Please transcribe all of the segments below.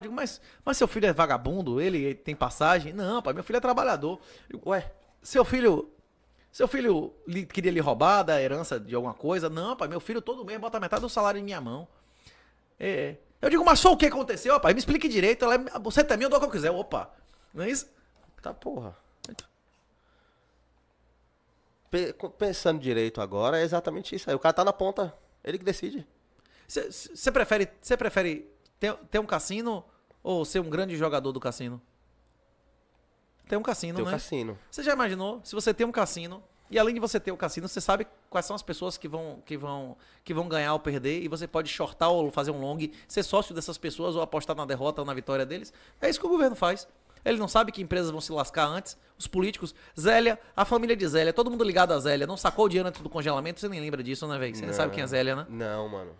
digo, mas, mas seu filho é vagabundo, ele tem passagem? Não, pai, meu filho é trabalhador. digo, ué, seu filho. Seu filho li, queria lhe roubar da herança de alguma coisa? Não, pai, meu filho todo mês bota metade do salário em minha mão. É. é. Eu digo, mas só o que aconteceu, rapaz? Me explique direito. Ela, é, você também, eu é dou o que eu quiser. Opa, não é isso? Tá porra. Pensando direito agora, é exatamente isso aí. O cara tá na ponta. Ele que decide. Você prefere, você prefere ter, ter um cassino ou ser um grande jogador do cassino? Ter um cassino, ter um né? cassino. Você já imaginou? Se você tem um cassino, e além de você ter o cassino, você sabe quais são as pessoas que vão, que vão, que vão ganhar ou perder, e você pode shortar ou fazer um long, ser sócio dessas pessoas ou apostar na derrota ou na vitória deles. É isso que o governo faz. Ele não sabe que empresas vão se lascar antes. Os políticos, Zélia, a família de Zélia, todo mundo ligado a Zélia, não sacou o dinheiro antes do congelamento, você nem lembra disso, né, velho? Você não. sabe quem é Zélia, né? Não, mano.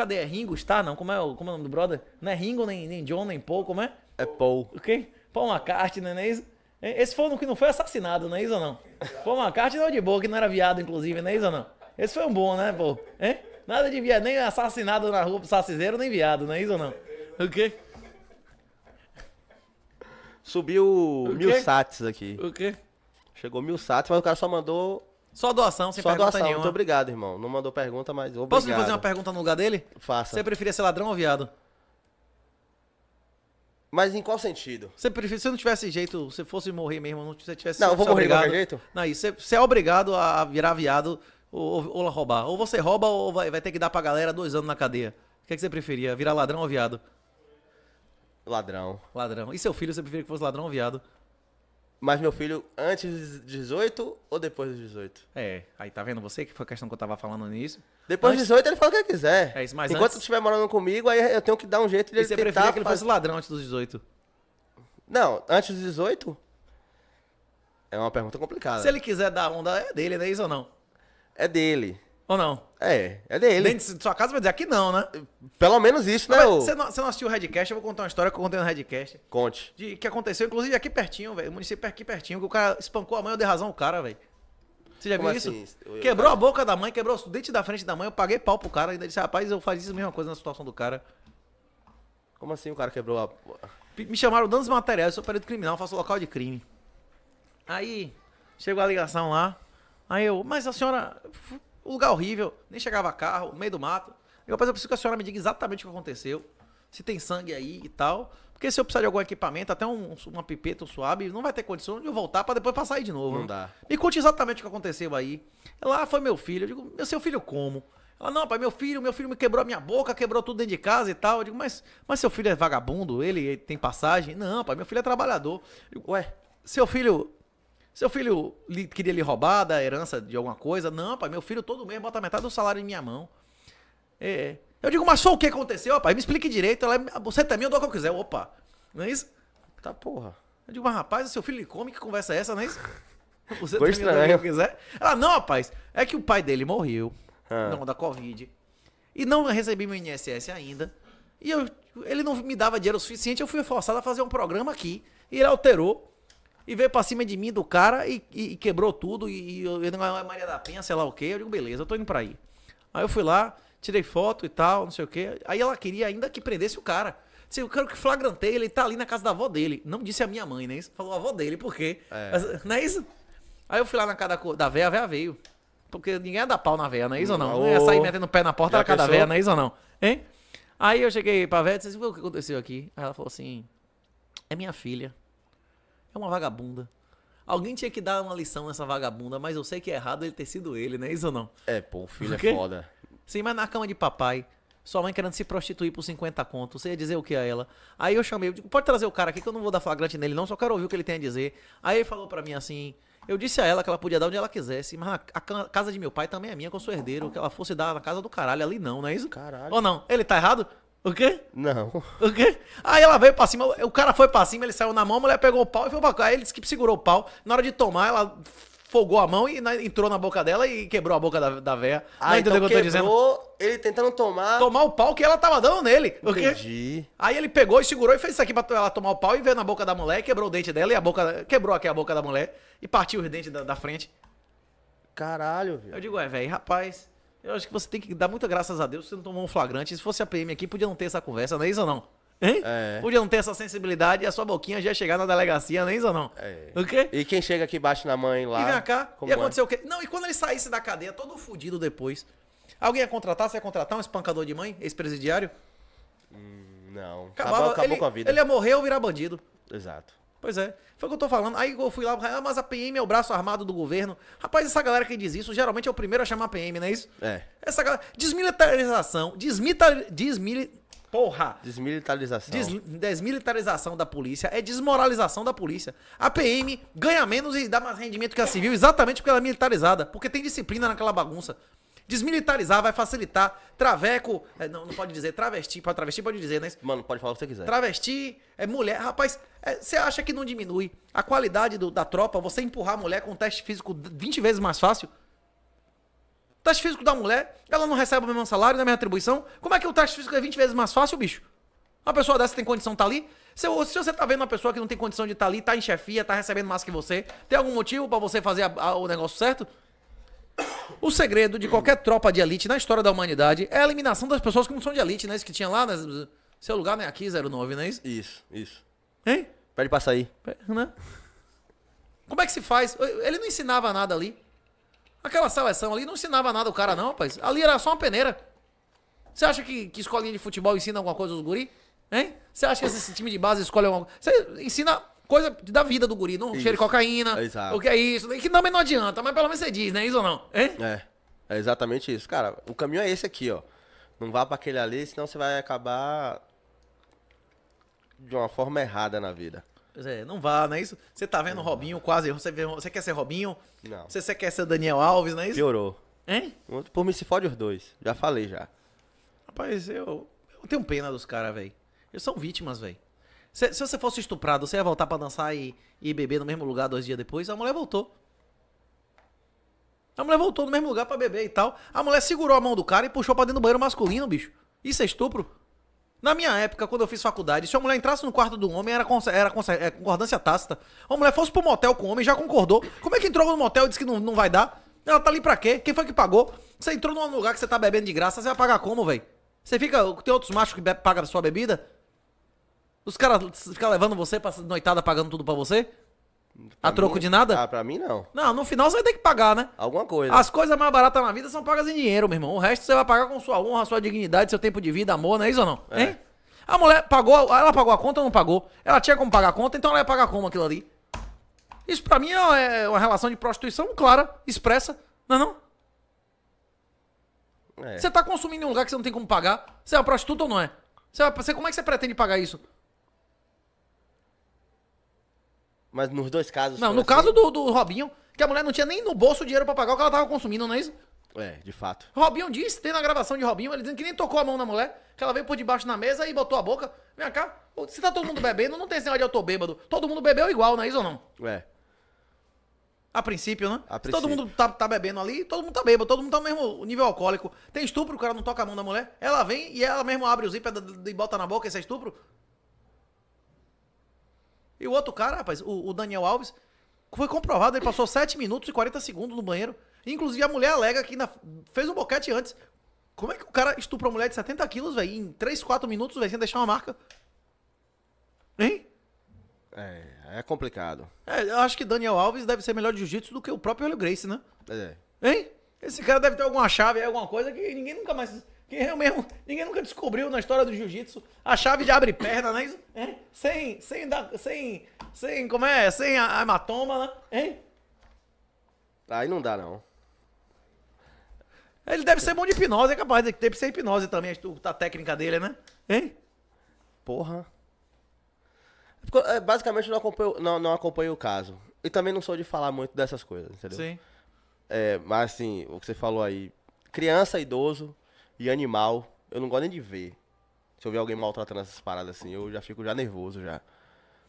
Cadê? É Ringo Está Não, como é, o, como é o nome do brother? Não é Ringo, nem, nem John, nem Paul, como é? É Paul. Ok? Paul McCartney, não é isso? Esse foi um que não foi assassinado, não é isso ou não? Paul McCartney não é de boa, que não era viado, inclusive, não é isso ou não? Esse foi um bom, né, pô? É? Nada de viado, nem assassinado na rua pro saciseiro, nem viado, não é isso ou não? Ok? Subiu mil sats aqui. O quê? Chegou mil sats, mas o cara só mandou só doação, sem Só pergunta doação. nenhuma. Muito obrigado, irmão. Não mandou pergunta, mas obrigado. Posso lhe fazer uma pergunta no lugar dele? Faça. Você preferia ser ladrão ou viado? Mas em qual sentido? Você preferia, se não tivesse jeito, se fosse morrer mesmo, não tivesse... Não, eu vou morrer obrigado, de qualquer jeito? Não, isso, você, você é obrigado a virar viado ou, ou, ou, roubar. Ou você rouba ou vai, vai ter que dar pra galera dois anos na cadeia. O que, é que você preferia, virar ladrão ou viado? Ladrão. Ladrão. E seu filho, você preferia que fosse ladrão ou viado? Mas meu filho antes dos 18 ou depois dos 18? É, aí tá vendo você que foi a questão que eu tava falando nisso. Depois antes... dos 18 ele fala o que quiser. É isso, mas Enquanto antes... tu estiver morando comigo, aí eu tenho que dar um jeito de e ele você tentar... preferia que ele fosse ladrão antes dos 18? Não, antes dos 18? É uma pergunta complicada. Se ele quiser dar onda, é dele, não é isso ou não? É dele. Ou não? É, é dele. Dentro de sua casa vai dizer aqui não, né? Pelo menos isso, né? Você não, você não assistiu o Redcast, eu vou contar uma história que eu contei no Redcast. Conte. De, que aconteceu, inclusive, aqui pertinho, velho. O município aqui pertinho, que o cara espancou a mãe, eu dei razão o cara, velho. Você já Como viu assim? isso? Eu, quebrou cara... a boca da mãe, quebrou o dente da frente da mãe, eu paguei pau pro cara. Ainda disse, rapaz, eu fazia a mesma coisa na situação do cara. Como assim o cara quebrou a. Me chamaram danos materiais, eu sou perito criminal, faço local de crime. Aí, chegou a ligação lá. Aí eu, mas a senhora. Um lugar horrível, nem chegava carro, no meio do mato. Eu, rapaz, eu preciso que a senhora me diga exatamente o que aconteceu. Se tem sangue aí e tal. Porque se eu precisar de algum equipamento, até um, uma pipeta, um suave, não vai ter condição de eu voltar para depois passar aí de novo. Não dá. Me conte exatamente o que aconteceu aí. lá ah, foi meu filho. Eu digo, meu seu filho como? Ela, não, pai, meu filho, meu filho me quebrou a minha boca, quebrou tudo dentro de casa e tal. Eu digo, mas, mas seu filho é vagabundo? Ele, ele tem passagem? Não, pai, meu filho é trabalhador. Eu digo, ué, seu filho seu filho queria lhe roubar da herança de alguma coisa? Não, pai, meu filho todo mês bota metade do salário em minha mão. É. é. Eu digo, mas só o que aconteceu, rapaz? Me explique direito. Ela, é, você também, eu dou o que eu quiser. Opa, não é isso? Tá porra. Eu digo, mas rapaz, seu filho lhe come, que conversa é essa, não é isso? Você Foi estranho. Que quiser. Ela, não, rapaz, é que o pai dele morreu. Ah. Não, da Covid. E não recebi meu INSS ainda. E eu, ele não me dava dinheiro suficiente, eu fui forçado a fazer um programa aqui. E ele alterou e veio pra cima de mim, do cara, e, e, e quebrou tudo. E, e eu, eu ah, Maria da Penha, sei lá o quê. Eu digo, beleza, eu tô indo pra aí. Aí eu fui lá, tirei foto e tal, não sei o quê. Aí ela queria ainda que prendesse o cara. Disse, eu quero que flagrantei, ele tá ali na casa da avó dele. Não disse a minha mãe, né? Falou a avó dele, por quê? É. Mas, não é isso? Aí eu fui lá na casa da, véia, a véia veio. Porque ninguém ia é dar pau na véia, não é isso não, ou não? Não ia é sair metendo o pé na porta da casa da véia, não é isso ou não? Hein? Aí eu cheguei pra véia e disse, o que aconteceu aqui? Aí ela falou assim, é minha filha. É uma vagabunda. Alguém tinha que dar uma lição nessa vagabunda, mas eu sei que é errado ele ter sido ele, né? Isso ou não? É, pô, o filho é foda. Sim, mas na cama de papai, sua mãe querendo se prostituir por 50 conto, você ia dizer o que a ela? Aí eu chamei, eu digo, pode trazer o cara aqui que eu não vou dar flagrante nele não, só quero ouvir o que ele tem a dizer. Aí ele falou para mim assim, eu disse a ela que ela podia dar onde ela quisesse, mas a casa de meu pai também é minha, que eu sou herdeiro, que ela fosse dar na casa do caralho, ali não, não é isso? Caralho. Ou não? Ele tá errado? O quê? Não. O quê? Aí ela veio pra cima, o cara foi pra cima, ele saiu na mão, a mulher pegou o pau e foi pra cá. Aí ele disse que segurou o pau. Na hora de tomar, ela fogou a mão e na, né, entrou na boca dela e quebrou a boca da, da véia. Ah, então o que eu tô então dizendo? ele tentando tomar... Tomar o pau que ela tava dando nele. Entendi. Aí ele pegou e segurou e fez isso aqui pra ela tomar o pau e veio na boca da mulher, quebrou o dente dela e a boca... Quebrou aqui a boca da mulher e partiu os dentes da, da frente. Caralho, velho. Eu digo, é, velho, rapaz... Eu acho que você tem que dar muita graças a Deus que você não tomou um flagrante. Se fosse a PM aqui, podia não ter essa conversa, não é isso ou não? Hein? É. Podia não ter essa sensibilidade e a sua boquinha já ia chegar na delegacia, não é isso ou não? É. quê E quem chega aqui bate na mãe lá. E vem cá, e aconteceu é? o quê? Não, e quando ele saísse da cadeia, todo fodido depois. Alguém ia contratar? Você ia contratar um espancador de mãe? Ex-presidiário? Hum, não. Acabava, acabou, acabou ele, com a vida. Ele ia morrer ou virar bandido. Exato. Pois é. Foi o que eu tô falando. Aí eu fui lá, ah, mas a PM é o braço armado do governo. Rapaz, essa galera que diz isso, geralmente é o primeiro a chamar a PM, não é isso? É. Essa galera. Desmilitarização. Desmilitar. Desmili... Porra! Desmilitarização. Des... desmilitarização da polícia é desmoralização da polícia. A PM ganha menos e dá mais rendimento que a civil exatamente porque ela é militarizada. Porque tem disciplina naquela bagunça. Desmilitarizar vai facilitar. Traveco, é, não, não pode dizer travesti, pode, travesti pode dizer, né? Mano, pode falar o que você quiser. Travesti, é mulher. Rapaz, é, você acha que não diminui a qualidade do, da tropa? Você empurrar a mulher com um teste físico 20 vezes mais fácil? O teste físico da mulher, ela não recebe o mesmo salário, não é a mesma atribuição. Como é que o teste físico é 20 vezes mais fácil, bicho? Uma pessoa dessa tem condição de tá estar ali? Se, se, você tá vendo uma pessoa que não tem condição de estar tá ali, tá em chefia, tá recebendo mais que você, tem algum motivo para você fazer a, a, o negócio certo? O segredo de qualquer tropa de elite na história da humanidade é a eliminação das pessoas que não são de elite, né? Isso que tinha lá, né? Seu lugar não é aqui, 09, não né? é isso? Isso, isso. Hein? Pede pra sair. Né? Como é que se faz? Ele não ensinava nada ali. Aquela seleção ali não ensinava nada o cara, não, rapaz. Ali era só uma peneira. Você acha que, que escolinha de futebol ensina alguma coisa aos guri? Hein? Você acha que esse time de base escolhe alguma coisa? Você ensina Coisa da vida do guri, não isso. cheira cocaína. Exato. O que é isso? Que também não adianta, mas pelo menos você diz, né? Isso ou não? Hein? É. É exatamente isso. Cara, o caminho é esse aqui, ó. Não vá para aquele ali, senão você vai acabar de uma forma errada na vida. Pois é, não vá, não é isso? Você tá vendo o Robinho quase, você, vê, você quer ser Robinho? Não. Você, você quer ser Daniel Alves, não é isso? Piorou. Hein? Por mim se fode os dois, já falei já. Rapaz, eu, eu tenho pena dos caras, velho. Eles são vítimas, velho. Se, se você fosse estuprado, você ia voltar para dançar e, e beber no mesmo lugar dois dias depois? A mulher voltou. A mulher voltou no mesmo lugar para beber e tal. A mulher segurou a mão do cara e puxou pra dentro do banheiro masculino, bicho. Isso é estupro? Na minha época, quando eu fiz faculdade, se a mulher entrasse no quarto do homem, era, era é, concordância tácita. A mulher fosse pro motel com o homem, já concordou. Como é que entrou no motel e disse que não, não vai dar? Ela tá ali pra quê? Quem foi que pagou? Você entrou num lugar que você tá bebendo de graça, você vai pagar como, velho? Você fica. Tem outros machos que pagam a sua bebida? Os caras ficam levando você pra noitada pagando tudo pra você? Pra a troco mim, de nada? Ah, pra mim não. Não, no final você vai ter que pagar, né? Alguma coisa. As coisas mais baratas na vida são pagas em dinheiro, meu irmão. O resto você vai pagar com sua honra, sua dignidade, seu tempo de vida, amor, não é isso ou não? É. Hein? A mulher pagou, ela pagou a conta ou não pagou? Ela tinha como pagar a conta, então ela ia pagar como aquilo ali? Isso pra mim é, é uma relação de prostituição clara, expressa, não é não? É. Você tá consumindo em um lugar que você não tem como pagar? Você é uma prostituta ou não é? Você, é você, como é que você pretende pagar isso? Mas nos dois casos. Não, no assim. caso do, do Robinho, que a mulher não tinha nem no bolso o dinheiro pra pagar o que ela tava consumindo, não é isso? É, de fato. Robinho disse, tem na gravação de Robinho, ele dizendo que nem tocou a mão na mulher, que ela veio por debaixo na mesa e botou a boca. Vem cá, se tá todo mundo bebendo, não tem negócio de eu tô bêbado. Todo mundo bebeu igual, não é isso ou não? É. A princípio, né? A princípio. todo mundo tá, tá, bebendo ali, todo mundo tá bêbado, todo mundo tá no mesmo nível alcoólico. Tem estupro, o cara não toca a mão da mulher, ela vem e ela mesmo abre o zíper e bota na boca, esse é estupro? E o outro cara, rapaz, o, o Daniel Alves, foi comprovado, ele passou 7 minutos e 40 segundos no banheiro. Inclusive, a mulher alega que ainda fez um boquete antes. Como é que o cara estuprou uma mulher de 70 quilos, velho, em 3, 4 minutos, velho, sem deixar uma marca? Hein? É, é complicado. É, eu acho que Daniel Alves deve ser melhor de jiu-jitsu do que o próprio Helio Grace, né? É. Hein? Esse cara deve ter alguma chave, alguma coisa que ninguém nunca mais que eu mesmo, ninguém nunca descobriu na história do jiu-jitsu a chave de abre perna, né? É? Sem, sem, dar, sem, sem, como é? Sem a, hematoma, né? Hein? É? Aí não dá, não. Ele deve ser bom de hipnose, é capaz de ter que ser hipnose também, a técnica dele, né? Hein? É? Porra. Basicamente, eu não acompanho, não, não acompanho o caso. E também não sou de falar muito dessas coisas, entendeu? Sim. É, mas, assim, o que você falou aí, criança, idoso, e animal, eu não gosto nem de ver. Se eu ver alguém maltratando essas paradas assim, eu já fico já nervoso já.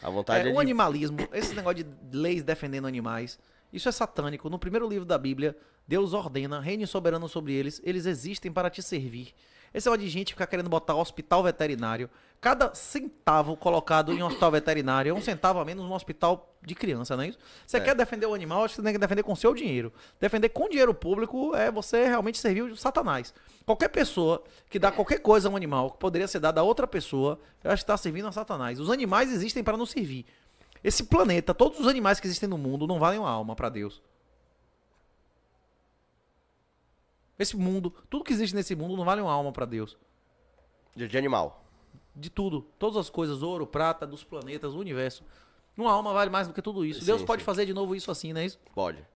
A vontade é, é o de... animalismo, esse negócio de leis defendendo animais, isso é satânico. No primeiro livro da Bíblia, Deus ordena, reine soberano sobre eles, eles existem para te servir. Esse é negócio de gente ficar querendo botar hospital veterinário. Cada centavo colocado em um hospital veterinário é um centavo a menos num hospital de criança, não é isso? Você é. quer defender o animal, acho que você tem que defender com seu dinheiro. Defender com dinheiro público é você realmente servir o satanás. Qualquer pessoa que dá qualquer coisa a um animal que poderia ser dada a outra pessoa, eu acho que está servindo a satanás. Os animais existem para nos servir. Esse planeta, todos os animais que existem no mundo não valem uma alma para Deus. Esse mundo, tudo que existe nesse mundo não vale uma alma para Deus. De, de animal. De tudo. Todas as coisas, ouro, prata, dos planetas, do universo. Uma alma vale mais do que tudo isso. Sim, Deus pode sim. fazer de novo isso assim, não é isso? Pode.